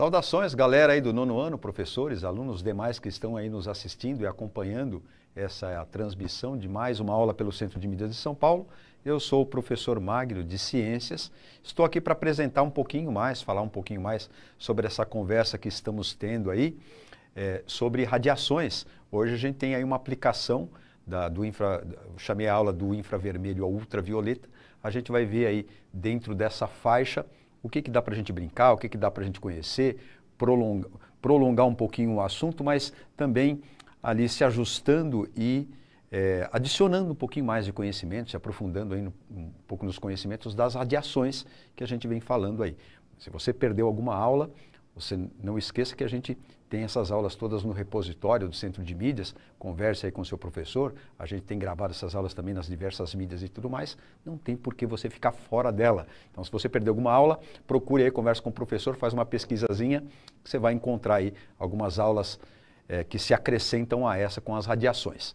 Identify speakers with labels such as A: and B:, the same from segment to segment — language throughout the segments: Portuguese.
A: Saudações, galera aí do nono ano, professores, alunos demais que estão aí nos assistindo e acompanhando essa transmissão de mais uma aula pelo Centro de Mídias de São Paulo. Eu sou o professor Magno de Ciências. Estou aqui para apresentar um pouquinho mais, falar um pouquinho mais sobre essa conversa que estamos tendo aí é, sobre radiações. Hoje a gente tem aí uma aplicação da, do infra, chamei a aula do infravermelho ao ultravioleta. A gente vai ver aí dentro dessa faixa o que, que dá para a gente brincar, o que, que dá para a gente conhecer, prolonga, prolongar um pouquinho o assunto, mas também ali se ajustando e é, adicionando um pouquinho mais de conhecimento, se aprofundando aí no, um pouco nos conhecimentos das radiações que a gente vem falando aí. Se você perdeu alguma aula, você não esqueça que a gente tem essas aulas todas no repositório do Centro de Mídias, converse aí com o seu professor, a gente tem gravado essas aulas também nas diversas mídias e tudo mais, não tem por que você ficar fora dela. Então, se você perdeu alguma aula, procure aí, converse com o professor, faz uma pesquisazinha, você vai encontrar aí algumas aulas é, que se acrescentam a essa com as radiações.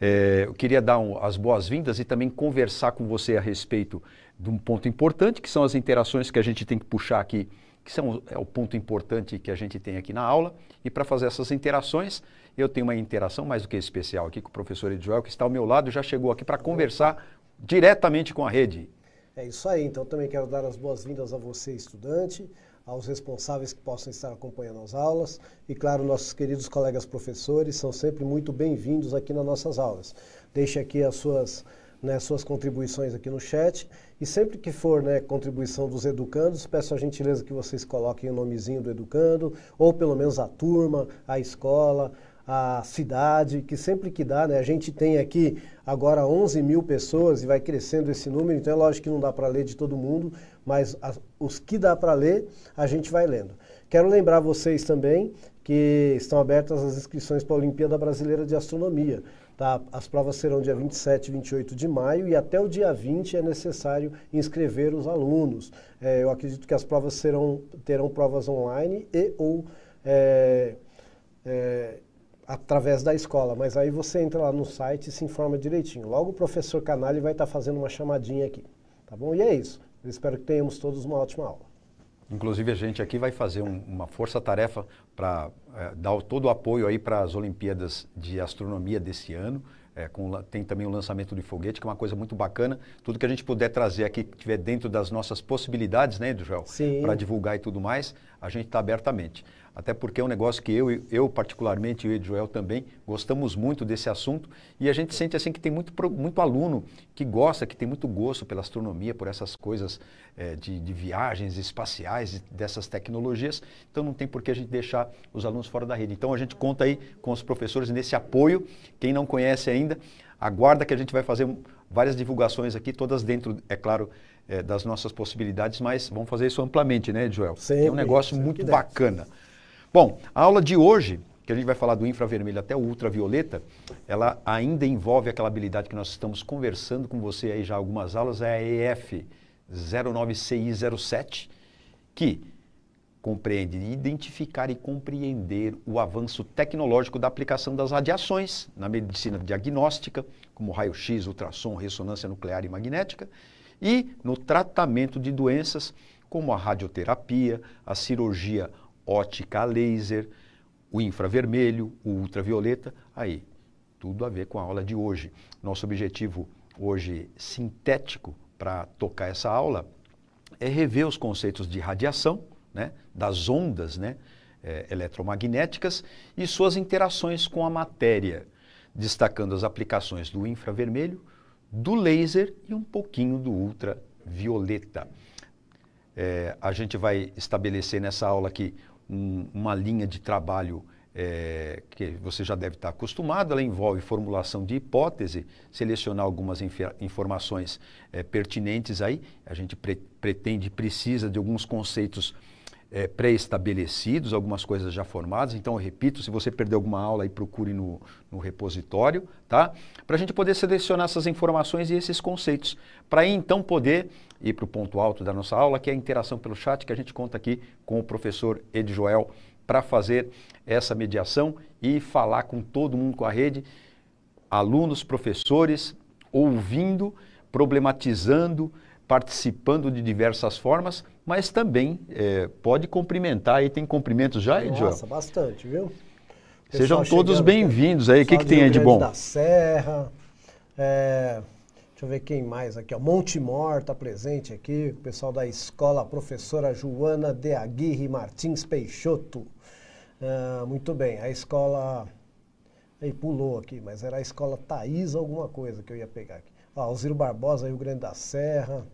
A: É, eu queria dar um, as boas-vindas e também conversar com você a respeito de um ponto importante, que são as interações que a gente tem que puxar aqui que são, é o ponto importante que a gente tem aqui na aula. E para fazer essas interações, eu tenho uma interação mais do que especial aqui com o professor Edjoel, que está ao meu lado, já chegou aqui para conversar diretamente com a rede.
B: É isso aí, então também quero dar as boas-vindas a você, estudante, aos responsáveis que possam estar acompanhando as aulas e, claro, nossos queridos colegas professores são sempre muito bem-vindos aqui nas nossas aulas. Deixe aqui as suas né, suas contribuições aqui no chat. E sempre que for né, contribuição dos educandos, peço a gentileza que vocês coloquem o nomezinho do educando, ou pelo menos a turma, a escola, a cidade, que sempre que dá, né, a gente tem aqui agora 11 mil pessoas e vai crescendo esse número, então é lógico que não dá para ler de todo mundo, mas os que dá para ler, a gente vai lendo. Quero lembrar vocês também que estão abertas as inscrições para a Olimpíada Brasileira de Astronomia. Tá? As provas serão dia 27 e 28 de maio e até o dia 20 é necessário inscrever os alunos. É, eu acredito que as provas serão, terão provas online e ou é, é, através da escola, mas aí você entra lá no site e se informa direitinho. Logo o professor Canali vai estar tá fazendo uma chamadinha aqui, tá bom? E é isso. Eu espero que tenhamos todos uma ótima aula.
A: Inclusive, a gente aqui vai fazer um, uma força-tarefa para é, dar todo o apoio aí para as Olimpíadas de Astronomia desse ano. É, com, tem também o lançamento de foguete, que é uma coisa muito bacana. Tudo que a gente puder trazer aqui, que estiver dentro das nossas possibilidades, né, Sim. Para divulgar e tudo mais, a gente está abertamente. Até porque é um negócio que eu, eu particularmente, e o Joel também, gostamos muito desse assunto e a gente sente assim que tem muito, muito aluno que gosta, que tem muito gosto pela astronomia, por essas coisas é, de, de viagens espaciais, dessas tecnologias. Então não tem por que a gente deixar os alunos fora da rede. Então a gente conta aí com os professores nesse apoio. Quem não conhece ainda, Aguarda que a gente vai fazer várias divulgações aqui, todas dentro, é claro, é, das nossas possibilidades, mas vamos fazer isso amplamente, né, Joel? Sempre, é um negócio muito bacana. Bom, a aula de hoje, que a gente vai falar do infravermelho até o ultravioleta, ela ainda envolve aquela habilidade que nós estamos conversando com você aí já algumas aulas, é a EF 09CI07, que compreende identificar e compreender o avanço tecnológico da aplicação das radiações na medicina diagnóstica, como raio-x, ultrassom, ressonância nuclear e magnética, e no tratamento de doenças como a radioterapia, a cirurgia ótica a laser, o infravermelho, o ultravioleta, aí tudo a ver com a aula de hoje. Nosso objetivo hoje sintético para tocar essa aula é rever os conceitos de radiação né, das ondas né, é, eletromagnéticas e suas interações com a matéria, destacando as aplicações do infravermelho, do laser e um pouquinho do ultravioleta. É, a gente vai estabelecer nessa aula aqui um, uma linha de trabalho é, que você já deve estar acostumado, ela envolve formulação de hipótese, selecionar algumas informações é, pertinentes aí, a gente pre pretende, precisa de alguns conceitos é, pré-estabelecidos, algumas coisas já formadas. Então, eu repito, se você perdeu alguma aula, aí procure no, no repositório, tá? Para a gente poder selecionar essas informações e esses conceitos, para então poder ir para o ponto alto da nossa aula, que é a interação pelo chat, que a gente conta aqui com o professor Ed Joel para fazer essa mediação e falar com todo mundo com a rede, alunos, professores, ouvindo, problematizando, participando de diversas formas mas também é, pode cumprimentar aí, tem cumprimentos já, Nossa, Nossa,
B: bastante, viu? Sejam todos bem-vindos
A: aí. O que, que tem aí de bom? da
B: Serra, é, deixa eu ver quem mais aqui. Ó, Montemor está presente aqui, o pessoal da escola, professora Joana de Aguirre Martins Peixoto. Ah, muito bem, a escola... Aí pulou aqui, mas era a escola Thais alguma coisa que eu ia pegar aqui. Ó, Alziro Barbosa, Rio Grande da Serra.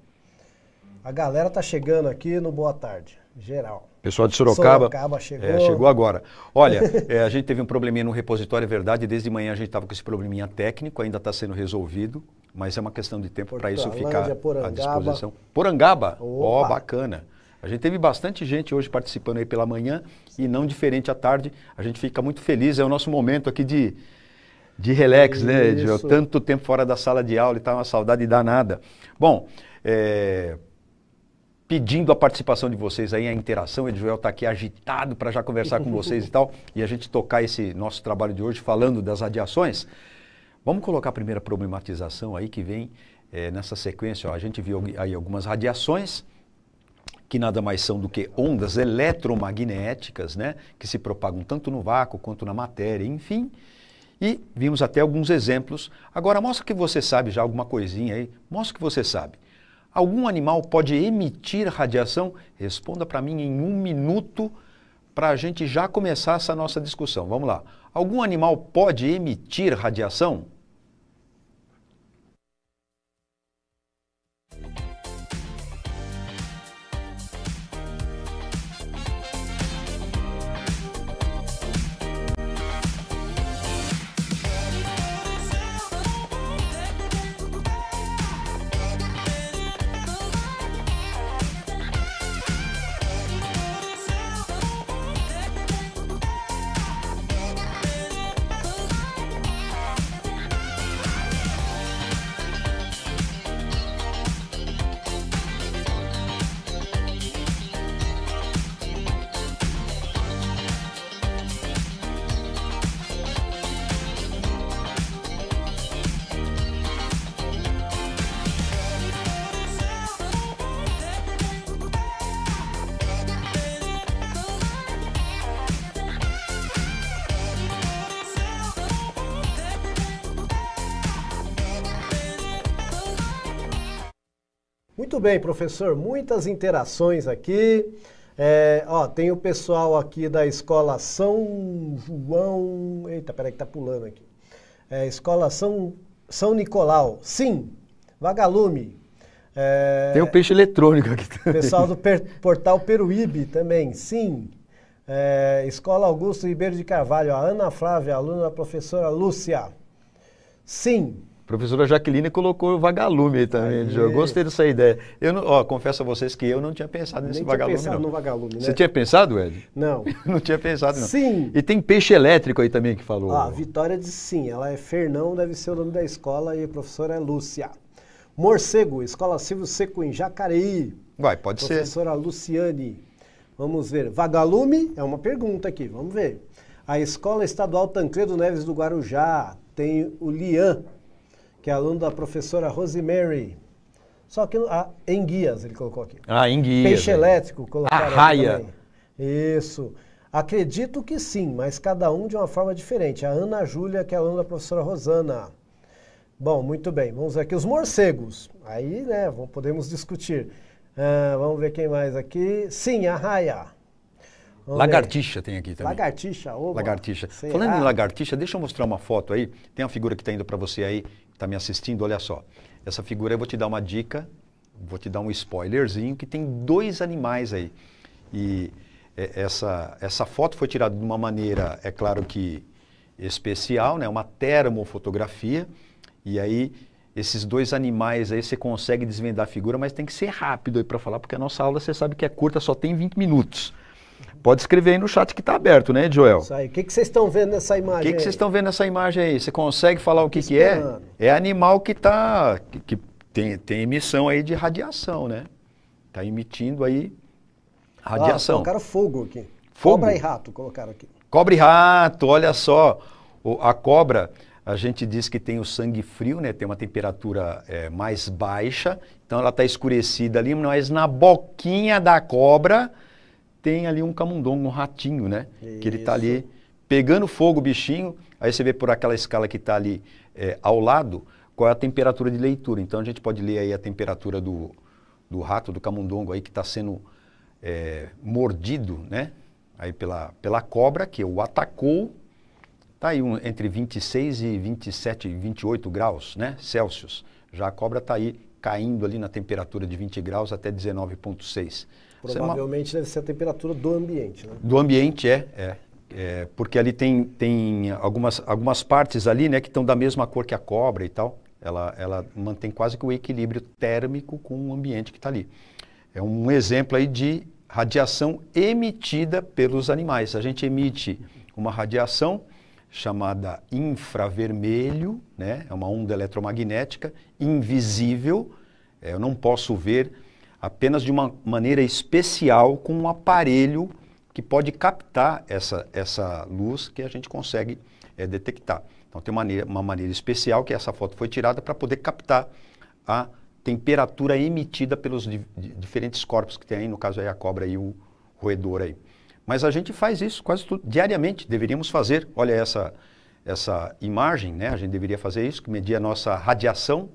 B: A galera tá chegando aqui no Boa Tarde, geral.
A: Pessoal de Sorocaba, Sorocaba chegou. É, chegou agora. Olha, é, a gente teve um probleminha no repositório, é verdade. Desde de manhã a gente estava com esse probleminha técnico, ainda está sendo resolvido, mas é uma questão de tempo para isso ficar Porangaba. à disposição. Porangaba, ó, oh, bacana. A gente teve bastante gente hoje participando aí pela manhã e não diferente à tarde. A gente fica muito feliz, é o nosso momento aqui de, de relax, isso. né, De Tanto tempo fora da sala de aula e está uma saudade danada. Bom, é, pedindo a participação de vocês aí, a interação. O Joel está aqui agitado para já conversar com vocês e tal. E a gente tocar esse nosso trabalho de hoje falando das radiações. Vamos colocar a primeira problematização aí que vem é, nessa sequência. Ó, a gente viu aí algumas radiações que nada mais são do que ondas eletromagnéticas, né, que se propagam tanto no vácuo quanto na matéria, enfim. E vimos até alguns exemplos. Agora mostra que você sabe já alguma coisinha aí. Mostra que você sabe. Algum animal pode emitir radiação? Responda para mim em um minuto para a gente já começar essa nossa discussão. Vamos lá. Algum animal pode emitir radiação?
B: bem, professor, muitas interações aqui. É, ó, tem o pessoal aqui da Escola São João. Eita, peraí que tá pulando aqui. É, Escola São, São Nicolau. Sim, Vagalume. É, tem o um
A: peixe eletrônico aqui também. Pessoal do
B: per, Portal Peruíbe também, sim. É, Escola Augusto Ribeiro de Carvalho, a Ana Flávia, aluna da professora Lúcia.
A: Sim professora Jaqueline colocou o vagalume aí também. Eu gostei dessa ideia. Eu não, ó, confesso a vocês que eu não tinha pensado nesse Nem vagalume. Tinha pensado não. no vagalume, né? Você tinha pensado, Ed? Não. não tinha pensado, não. Sim. E tem peixe elétrico aí também que falou. Ah,
B: Vitória disse sim. Ela é Fernão, deve ser o nome da escola, e a professora é Lúcia. Morcego, Escola Silvio Seco em Jacareí. Vai, pode professora ser. Professora Luciane. Vamos ver. Vagalume é uma pergunta aqui, vamos ver. A Escola Estadual Tancredo Neves do Guarujá tem o Lian que é aluno da professora Rosemary. Só que Enguias ah, em guias ele colocou aqui.
A: Ah, em guias. Peixe é.
B: elétrico colocaram A raia. Isso. Acredito que sim, mas cada um de uma forma diferente. A Ana Júlia, que é aluna da professora Rosana. Bom, muito bem. Vamos ver aqui os morcegos. Aí, né, podemos discutir. Ah, vamos ver quem mais aqui. Sim, a raia. Vamos lagartixa ver. tem aqui também. Lagartixa, oba. Lagartixa.
A: Sei Falando lá. em lagartixa, deixa eu mostrar uma foto aí. Tem uma figura que está indo para você aí, está me assistindo, olha só. Essa figura eu vou te dar uma dica, vou te dar um spoilerzinho, que tem dois animais aí. E é, essa, essa foto foi tirada de uma maneira, é claro que especial, né? uma termofotografia. E aí, esses dois animais aí, você consegue desvendar a figura, mas tem que ser rápido aí para falar, porque a nossa aula, você sabe que é curta, só tem 20 minutos. Pode escrever aí no chat que está aberto, né, Joel?
B: Isso aí. O que, que vocês estão vendo nessa imagem? O que, que vocês
A: estão vendo nessa imagem aí? Você consegue falar o que, que é? É animal que está. Que, que, tem, tem emissão aí de radiação, né? Está emitindo aí radiação. Ah, colocaram
B: fogo aqui. Fogo? Cobra e rato colocaram aqui.
A: Cobra e rato, olha só. O, a cobra, a gente diz que tem o sangue frio, né? Tem uma temperatura é, mais baixa. Então ela está escurecida ali, mas na boquinha da cobra tem ali um camundongo, um ratinho, né? Isso. Que ele está ali pegando fogo o bichinho, aí você vê por aquela escala que está ali é, ao lado qual é a temperatura de leitura. Então a gente pode ler aí a temperatura do, do rato, do camundongo aí que está sendo é, mordido, né? Aí pela, pela cobra que o atacou, está aí um, entre 26 e 27, 28 graus, né? Celsius. Já a cobra está aí caindo ali na temperatura de 20 graus até 19,6 Provavelmente
B: é uma... deve ser a temperatura do ambiente, né? Do
A: ambiente, é, é. é porque ali tem, tem algumas, algumas partes ali, né, que estão da mesma cor que a cobra e tal. Ela, ela mantém quase que o equilíbrio térmico com o ambiente que está ali. É um exemplo aí de radiação emitida pelos animais. A gente emite uma radiação chamada infravermelho, né? é uma onda eletromagnética invisível, é, eu não posso ver apenas de uma maneira especial com um aparelho que pode captar essa, essa luz que a gente consegue é, detectar. Então tem uma maneira, uma maneira especial que essa foto foi tirada para poder captar a temperatura emitida pelos di diferentes corpos que tem aí, no caso aí a cobra e o roedor aí. Mas a gente faz isso quase tudo, diariamente, deveríamos fazer. Olha essa, essa imagem, né? a gente deveria fazer isso, que medir a nossa radiação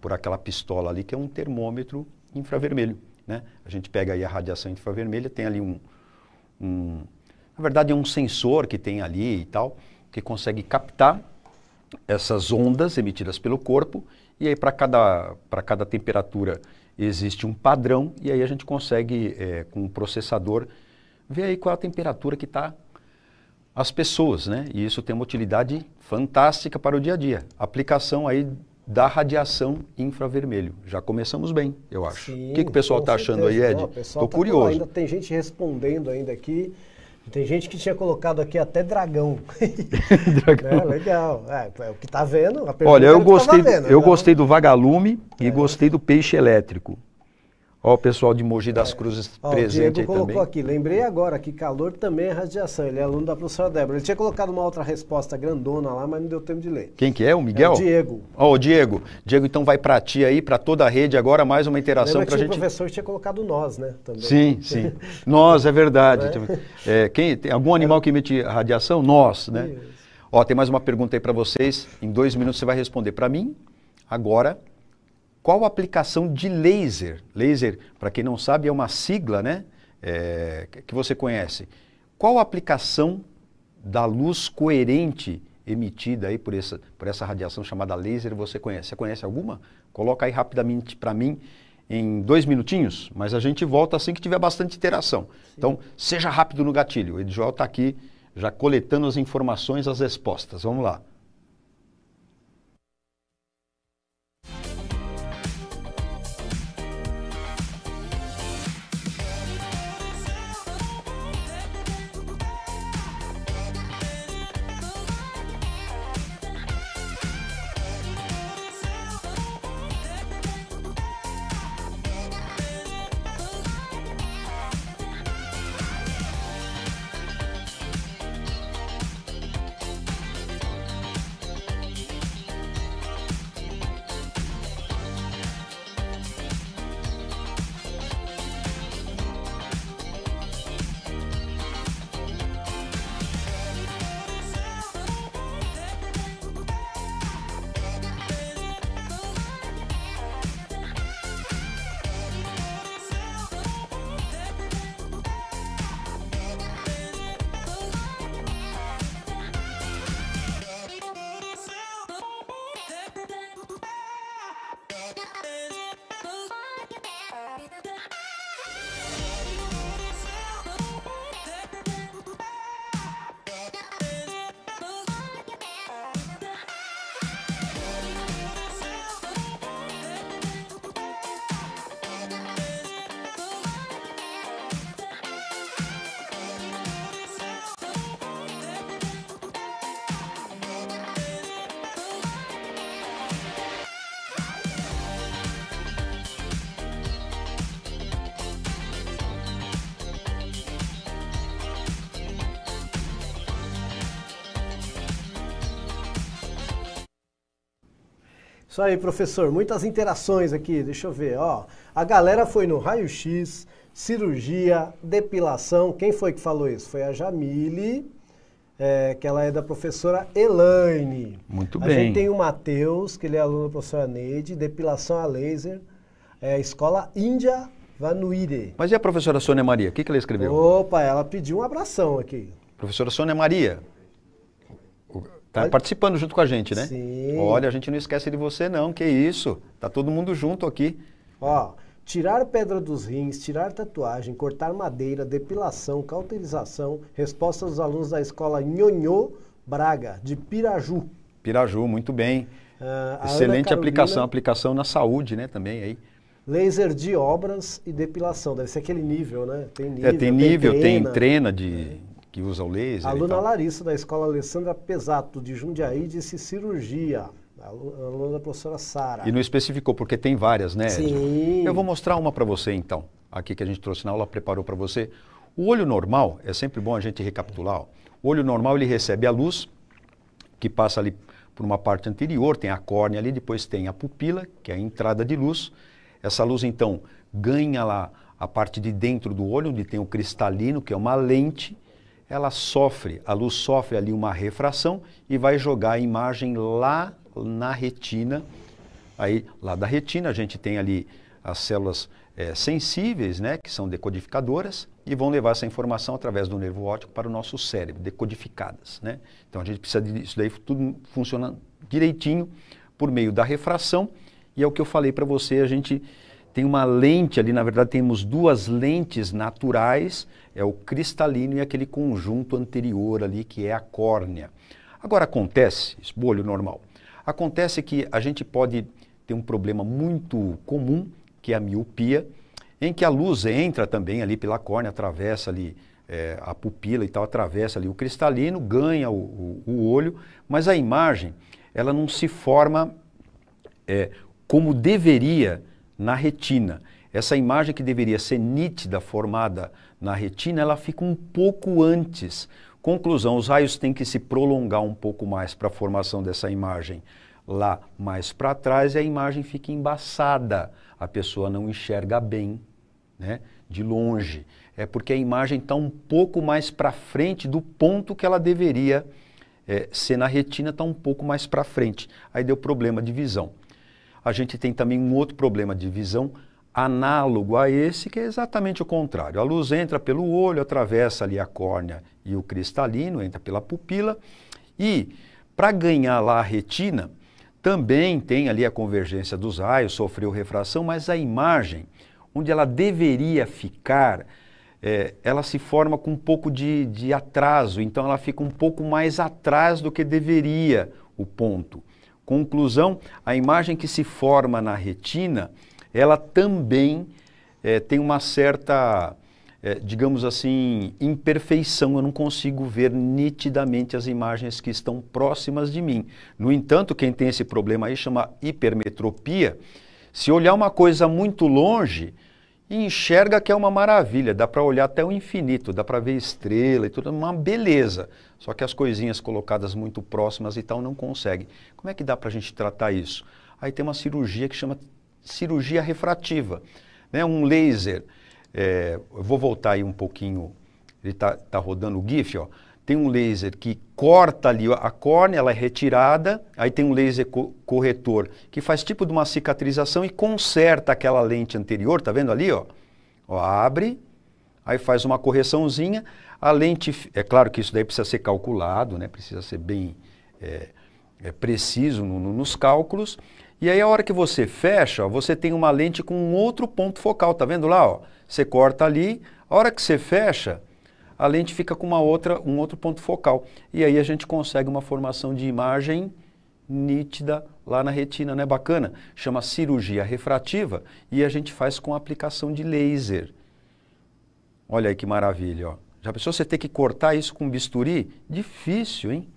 A: por aquela pistola ali, que é um termômetro infravermelho. Né? A gente pega aí a radiação infravermelha, tem ali um, um, Na verdade, é um sensor que tem ali e tal, que consegue captar essas ondas emitidas pelo corpo, e aí para cada, para cada temperatura existe um padrão, e aí a gente consegue, é, com o processador, ver aí qual é a temperatura que está as pessoas, né? E isso tem uma utilidade fantástica para o dia a dia. Aplicação aí da radiação infravermelho. Já começamos bem, eu acho. Sim, o que, que o pessoal está achando aí, Ed? Estou tá curioso. ainda
B: tem gente respondendo ainda aqui. Tem gente que tinha colocado aqui até dragão. dragão. Né, é, legal. É, o que está vendo. Olha, eu gostei, tá vendo, eu então. gostei
A: do vagalume e é. gostei do peixe elétrico. Olha o pessoal de Mogi das Cruzes Ó, presente o Diego colocou também.
B: aqui, lembrei agora que calor também é radiação. Ele é aluno da professora Débora. Ele tinha colocado uma outra resposta grandona lá, mas não deu tempo de ler.
A: Quem que é? O Miguel? É o Diego. Ó, o Diego. Diego, então vai para ti aí, para toda a rede agora, mais uma interação para a gente. o
B: professor tinha colocado nós, né? Também. Sim, sim.
A: nós, é verdade. Né? É, quem, tem algum animal que emite radiação? Nós, né? Isso. Ó, tem mais uma pergunta aí para vocês. Em dois minutos você vai responder para mim, agora qual a aplicação de laser? Laser, para quem não sabe, é uma sigla né, é, que você conhece. Qual a aplicação da luz coerente emitida aí por essa, por essa radiação chamada laser você conhece? Você conhece alguma? Coloca aí rapidamente para mim em dois minutinhos, mas a gente volta assim que tiver bastante interação. Sim. Então, seja rápido no gatilho. O Edjoel está aqui já coletando as informações, as respostas. Vamos lá.
B: Isso aí, professor. Muitas interações aqui. Deixa eu ver, ó. A galera foi no raio-x, cirurgia, depilação. Quem foi que falou isso? Foi a Jamile, é, que ela é da professora Elaine.
A: Muito bem. A gente tem
B: o Matheus, que ele é aluno da professora Neide, depilação a laser, é, escola Índia Vanuire.
A: Mas e a professora Sônia Maria? O que, que ela escreveu?
B: Opa, ela pediu um abração aqui.
A: Professora Sônia Maria, Tá Olha... participando junto com a gente, né? Sim. Olha, a gente não esquece de você não, que isso. Tá todo mundo junto aqui.
B: Ó, tirar pedra dos rins, tirar tatuagem, cortar madeira, depilação, cauterização, resposta dos alunos da escola Nhonhô Braga, de Piraju.
A: Piraju, muito bem. Uh, Excelente aplicação, aplicação na saúde, né, também aí.
B: Laser de obras e depilação, deve ser aquele nível, né? Tem nível, é, tem, nível, tem, treina, tem
A: treina de... É que usa o laser. A aluna
B: Larissa, da escola Alessandra Pesato, de Jundiaí, disse cirurgia. A aluna da professora Sara. E
A: não especificou, porque tem várias, né? Sim. Eu vou mostrar uma para você, então. Aqui que a gente trouxe na aula, preparou para você. O olho normal, é sempre bom a gente recapitular. Ó. O olho normal, ele recebe a luz, que passa ali por uma parte anterior, tem a córnea ali, depois tem a pupila, que é a entrada de luz. Essa luz, então, ganha lá a parte de dentro do olho, onde tem o cristalino, que é uma lente, ela sofre, a luz sofre ali uma refração e vai jogar a imagem lá na retina. Aí, lá da retina, a gente tem ali as células é, sensíveis, né, que são decodificadoras, e vão levar essa informação através do nervo óptico para o nosso cérebro, decodificadas. Né? Então, a gente precisa disso daí, tudo funciona direitinho por meio da refração, e é o que eu falei para você, a gente tem uma lente ali, na verdade temos duas lentes naturais, é o cristalino e aquele conjunto anterior ali que é a córnea. Agora acontece, esbolho normal, acontece que a gente pode ter um problema muito comum, que é a miopia, em que a luz entra também ali pela córnea, atravessa ali é, a pupila e tal, atravessa ali o cristalino, ganha o, o, o olho, mas a imagem ela não se forma é, como deveria na retina. Essa imagem que deveria ser nítida, formada na retina, ela fica um pouco antes. Conclusão: os raios têm que se prolongar um pouco mais para a formação dessa imagem lá mais para trás e a imagem fica embaçada. A pessoa não enxerga bem, né? De longe. É porque a imagem está um pouco mais para frente do ponto que ela deveria é, ser na retina, está um pouco mais para frente. Aí deu problema de visão a gente tem também um outro problema de visão análogo a esse, que é exatamente o contrário. A luz entra pelo olho, atravessa ali a córnea e o cristalino, entra pela pupila e para ganhar lá a retina, também tem ali a convergência dos raios, sofreu refração, mas a imagem, onde ela deveria ficar, é, ela se forma com um pouco de, de atraso, então ela fica um pouco mais atrás do que deveria o ponto. Conclusão, a imagem que se forma na retina, ela também é, tem uma certa, é, digamos assim, imperfeição. Eu não consigo ver nitidamente as imagens que estão próximas de mim. No entanto, quem tem esse problema aí chama hipermetropia. Se olhar uma coisa muito longe, e enxerga que é uma maravilha, dá para olhar até o infinito, dá para ver estrela e tudo, uma beleza. Só que as coisinhas colocadas muito próximas e tal não consegue. Como é que dá para a gente tratar isso? Aí tem uma cirurgia que chama cirurgia refrativa, né? um laser. É, eu vou voltar aí um pouquinho, ele está tá rodando o GIF, ó tem um laser que corta ali a córnea, ela é retirada, aí tem um laser co corretor que faz tipo de uma cicatrização e conserta aquela lente anterior, tá vendo ali, ó? ó abre, aí faz uma correçãozinha, a lente, é claro que isso daí precisa ser calculado, né? Precisa ser bem é, é preciso no, no, nos cálculos, e aí a hora que você fecha, ó, você tem uma lente com um outro ponto focal, tá vendo lá, ó? Você corta ali, a hora que você fecha, a lente fica com uma outra, um outro ponto focal. E aí a gente consegue uma formação de imagem nítida lá na retina, né? Bacana. Chama cirurgia refrativa e a gente faz com aplicação de laser. Olha aí que maravilha, ó. Já pensou você ter que cortar isso com bisturi? Difícil, hein?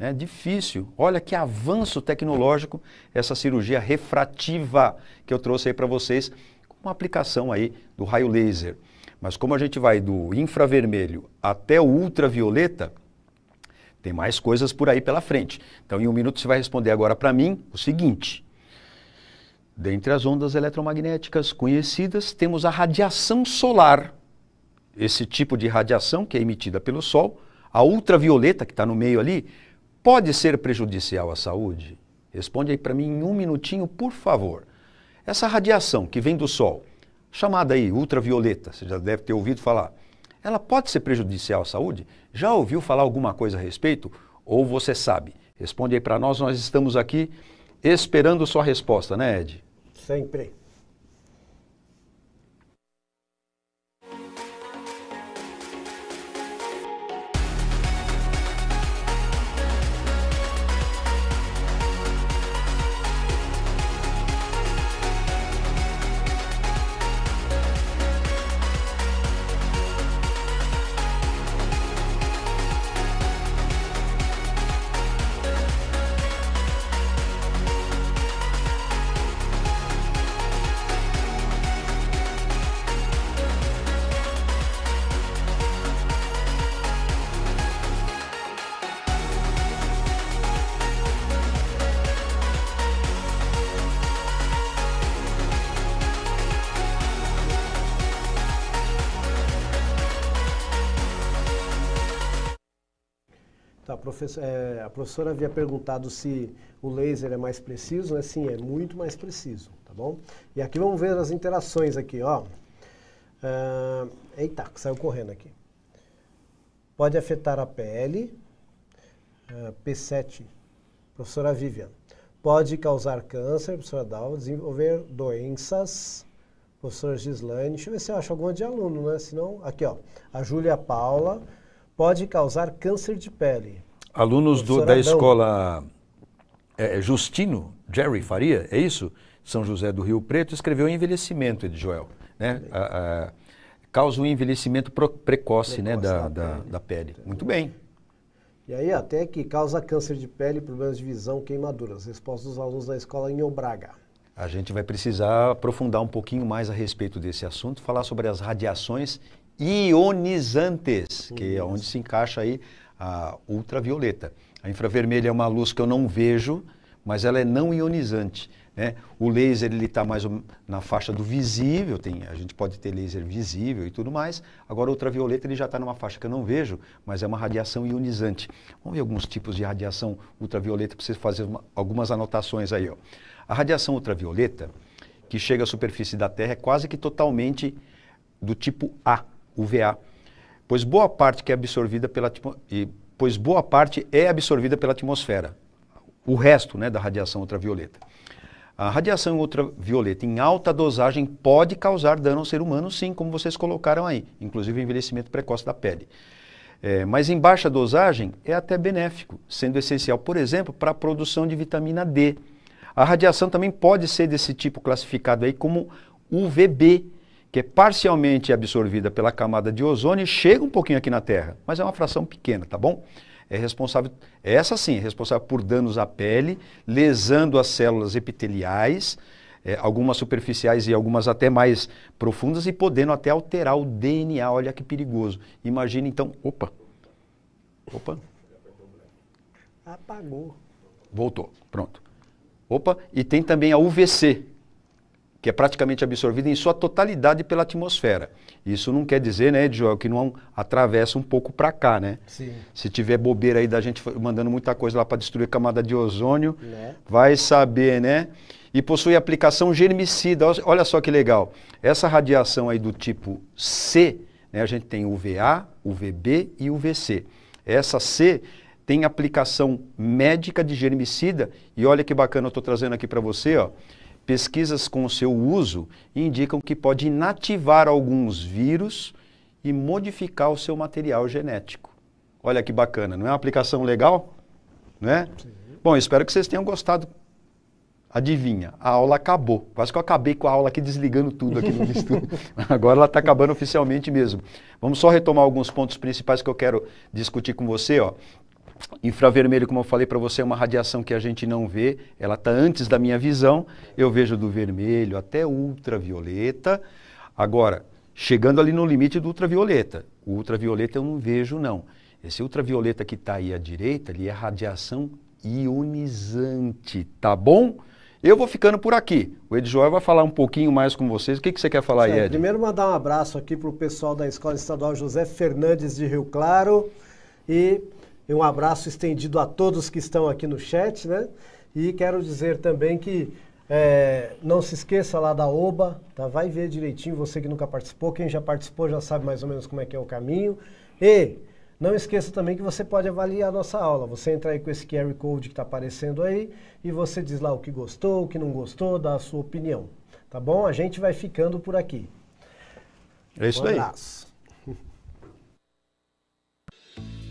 A: É difícil. Olha que avanço tecnológico essa cirurgia refrativa que eu trouxe aí para vocês, com uma aplicação aí do raio laser. Mas como a gente vai do infravermelho até o ultravioleta, tem mais coisas por aí pela frente. Então, em um minuto, você vai responder agora para mim o seguinte. Dentre as ondas eletromagnéticas conhecidas, temos a radiação solar. Esse tipo de radiação que é emitida pelo Sol, a ultravioleta que está no meio ali, pode ser prejudicial à saúde? Responde aí para mim em um minutinho, por favor. Essa radiação que vem do Sol, chamada aí ultravioleta, você já deve ter ouvido falar. Ela pode ser prejudicial à saúde? Já ouviu falar alguma coisa a respeito? Ou você sabe? Responde aí para nós, nós estamos aqui esperando sua resposta, né, Ed?
B: Sempre. Tá, professor, é, a professora havia perguntado se o laser é mais preciso, né? Sim, é muito mais preciso, tá bom? E aqui vamos ver as interações aqui, ó. Ah, eita, saiu correndo aqui. Pode afetar a pele, ah, P7, professora Vivian. Pode causar câncer, professora Dalva, desenvolver doenças, professora Gislaine. Deixa eu ver se eu acho alguma de aluno, né? Senão, aqui, ó, a Júlia Paula pode causar câncer de pele. Alunos do, da escola
A: é, é, Justino, Jerry Faria, é isso? São José do Rio Preto, escreveu Envelhecimento, de Joel. Né? A, a, causa o um envelhecimento precoce, precoce né, da, da, pele. Da pele. Muito bem.
B: E aí até que causa câncer de pele, problemas de visão, queimaduras. Resposta dos alunos da escola em Obraga.
A: A gente vai precisar aprofundar um pouquinho mais a respeito desse assunto, falar sobre as radiações ionizantes, que é onde se encaixa aí a ultravioleta. A infravermelha é uma luz que eu não vejo, mas ela é não ionizante. Né? O laser ele está mais na faixa do visível, tem, a gente pode ter laser visível e tudo mais. Agora, a ultravioleta ele já está numa faixa que eu não vejo, mas é uma radiação ionizante. Vamos ver alguns tipos de radiação ultravioleta para vocês fazer algumas anotações aí. Ó. A radiação ultravioleta que chega à superfície da Terra é quase que totalmente do tipo A, UVA, pois boa parte que é absorvida pela pois boa parte é absorvida pela atmosfera, o resto né, da radiação ultravioleta. A radiação ultravioleta em alta dosagem pode causar dano ao ser humano, sim, como vocês colocaram aí, inclusive envelhecimento precoce da pele. É, mas em baixa dosagem é até benéfico, sendo essencial, por exemplo, para a produção de vitamina D. A radiação também pode ser desse tipo classificado aí como UVB, que é parcialmente absorvida pela camada de ozônio, e chega um pouquinho aqui na Terra, mas é uma fração pequena, tá bom? É responsável, é essa sim, é responsável por danos à pele, lesando as células epiteliais, é, algumas superficiais e algumas até mais profundas e podendo até alterar o DNA. Olha que perigoso. Imagina então, opa, opa,
B: apagou,
A: voltou, pronto. Opa, e tem também a UVC, que é praticamente absorvida em sua totalidade pela atmosfera. Isso não quer dizer, né, Joel, que não atravessa um pouco para cá, né? Sim. Se tiver bobeira aí da gente mandando muita coisa lá para destruir a camada de ozônio, né? vai saber, né? E possui aplicação germicida. Olha só que legal. Essa radiação aí do tipo C, né, a gente tem UVA, UVB e UVC. Essa C tem aplicação médica de germicida e olha que bacana eu estou trazendo aqui para você, ó. Pesquisas com o seu uso indicam que pode inativar alguns vírus e modificar o seu material genético. Olha que bacana, não é uma aplicação legal? Né? Bom, espero que vocês tenham gostado. Adivinha, a aula acabou. Quase que eu acabei com a aula aqui desligando tudo aqui no estudo. Agora ela está acabando oficialmente mesmo. Vamos só retomar alguns pontos principais que eu quero discutir com você. Ó. Infravermelho, como eu falei para você, é uma radiação que a gente não vê, ela está antes da minha visão, eu vejo do vermelho até ultravioleta. Agora, chegando ali no limite do ultravioleta, o ultravioleta eu não vejo não. Esse ultravioleta que está aí à direita, ele é radiação ionizante, tá bom? Eu vou ficando por aqui. O Ed Joel vai falar um pouquinho mais com vocês. O
B: que, que você quer falar certo. aí, Ed? Primeiro, mandar um abraço aqui para o pessoal da Escola Estadual José Fernandes de Rio Claro. E e um abraço estendido a todos que estão aqui no chat, né? E quero dizer também que é, não se esqueça lá da OBA, tá? Vai ver direitinho, você que nunca participou, quem já participou já sabe mais ou menos como é que é o caminho. E não esqueça também que você pode avaliar a nossa aula. Você entra aí com esse QR Code que está aparecendo aí e você diz lá o que gostou, o que não gostou, dá a sua opinião. Tá bom? A gente vai ficando por aqui. É isso um abraço.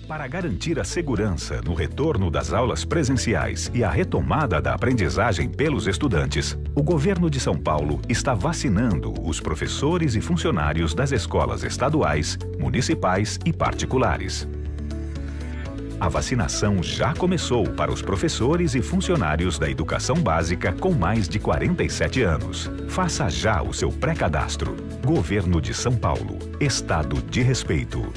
B: Para garantir a segurança no retorno das aulas presenciais e a retomada da aprendizagem pelos estudantes, o governo de São Paulo está vacinando os professores e funcionários das escolas estaduais, municipais e particulares. A vacinação já começou para os professores e funcionários da educação básica com mais de 47 anos. Faça já o seu pré-cadastro. Governo de São Paulo. Estado de respeito.